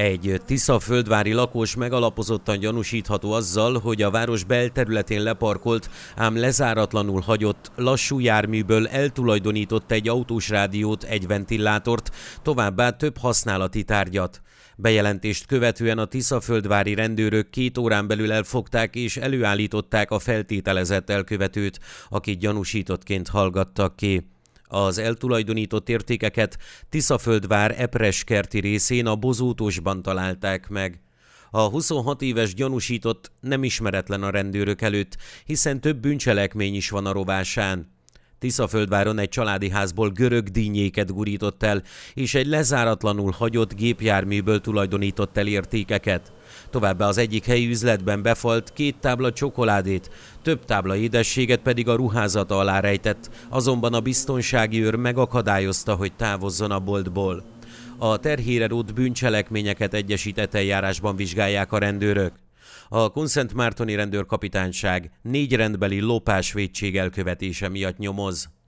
Egy Tisza-földvári lakos megalapozottan gyanúsítható azzal, hogy a város belterületén leparkolt, ám lezáratlanul hagyott lassú járműből eltulajdonított egy autós rádiót, egy ventilátort, továbbá több használati tárgyat. Bejelentést követően a Tiszaföldvári rendőrök két órán belül elfogták és előállították a feltételezett elkövetőt, akit gyanúsítottként hallgattak ki. Az eltulajdonított értékeket Tiszaföldvár Epreskerti részén a Bozótosban találták meg. A 26 éves gyanúsított nem ismeretlen a rendőrök előtt, hiszen több bűncselekmény is van a rovásán. Tiszaföldváron egy családi házból görög dínyéket gurított el, és egy lezáratlanul hagyott gépjárműből tulajdonított el értékeket. Továbbá az egyik helyi üzletben befalt két tábla csokoládét, több tábla édességet pedig a ruházata alá rejtett, azonban a biztonsági őr megakadályozta, hogy távozzon a boltból. A terhére rót bűncselekményeket egyesített eljárásban vizsgálják a rendőrök. A Mártoni rendőrkapitányság négy rendbeli lopás elkövetése miatt nyomoz.